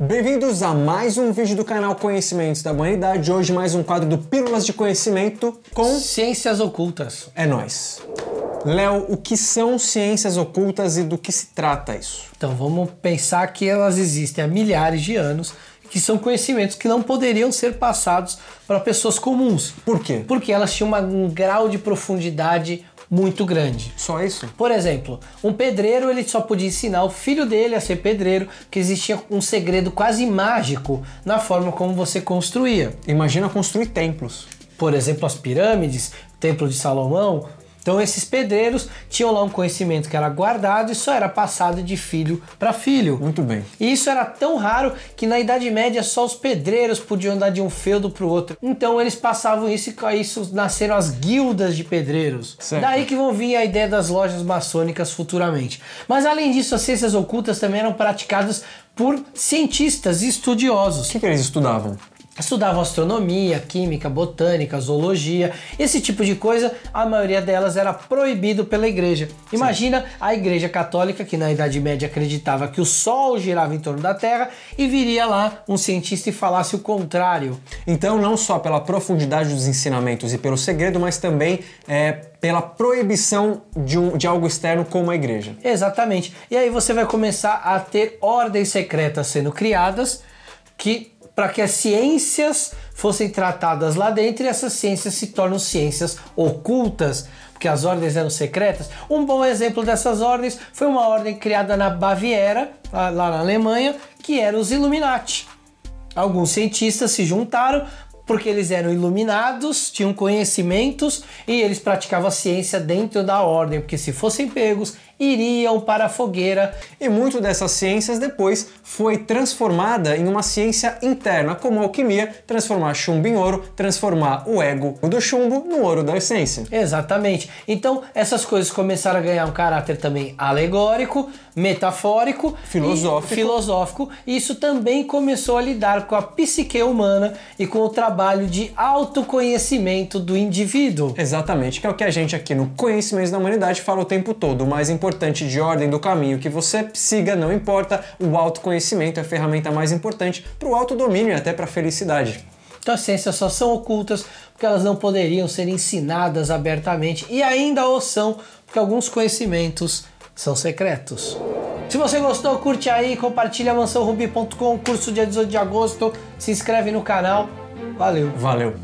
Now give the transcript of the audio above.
Bem-vindos a mais um vídeo do canal Conhecimentos da Humanidade. Hoje mais um quadro do Pílulas de Conhecimento com Ciências Ocultas. É nós. Léo, o que são ciências ocultas e do que se trata isso? Então vamos pensar que elas existem há milhares de anos, que são conhecimentos que não poderiam ser passados para pessoas comuns. Por quê? Porque elas tinham uma, um grau de profundidade muito grande. Só isso? Por exemplo, um pedreiro ele só podia ensinar o filho dele a ser pedreiro, que existia um segredo quase mágico na forma como você construía. Imagina construir templos. Por exemplo, as pirâmides, Templo de Salomão, então esses pedreiros tinham lá um conhecimento que era guardado e só era passado de filho para filho. Muito bem. E isso era tão raro que na Idade Média só os pedreiros podiam andar de um feudo para o outro. Então eles passavam isso e com isso nasceram as guildas de pedreiros. Certo. Daí que vão vir a ideia das lojas maçônicas futuramente. Mas além disso, as ciências ocultas também eram praticadas por cientistas e estudiosos. O que, que eles estudavam? estudavam astronomia, química, botânica, zoologia, esse tipo de coisa, a maioria delas era proibido pela igreja. Imagina Sim. a igreja católica que na Idade Média acreditava que o sol girava em torno da Terra e viria lá um cientista e falasse o contrário. Então, não só pela profundidade dos ensinamentos e pelo segredo, mas também é, pela proibição de, um, de algo externo como a igreja. Exatamente. E aí você vai começar a ter ordens secretas sendo criadas que para que as ciências fossem tratadas lá dentro e essas ciências se tornam ciências ocultas, porque as ordens eram secretas. Um bom exemplo dessas ordens foi uma ordem criada na Baviera, lá na Alemanha, que era os Illuminati. Alguns cientistas se juntaram porque eles eram iluminados, tinham conhecimentos e eles praticavam a ciência dentro da ordem, porque se fossem pegos, iriam para a fogueira e muito dessas ciências depois foi transformada em uma ciência interna, como alquimia, transformar chumbo em ouro, transformar o ego do chumbo no ouro da essência. Exatamente. Então essas coisas começaram a ganhar um caráter também alegórico, metafórico, filosófico. E filosófico. isso também começou a lidar com a psique humana e com o trabalho de autoconhecimento do indivíduo. Exatamente, que é o que a gente aqui no Conhecimento da Humanidade fala o tempo todo. O mais importante importante de ordem do caminho que você siga, não importa, o autoconhecimento é a ferramenta mais importante para o autodomínio e até para a felicidade. Então as ciências só são ocultas porque elas não poderiam ser ensinadas abertamente e ainda o são porque alguns conhecimentos são secretos. Se você gostou, curte aí, compartilha mansãorubi.com, curso dia 18 de agosto, se inscreve no canal. Valeu. Valeu.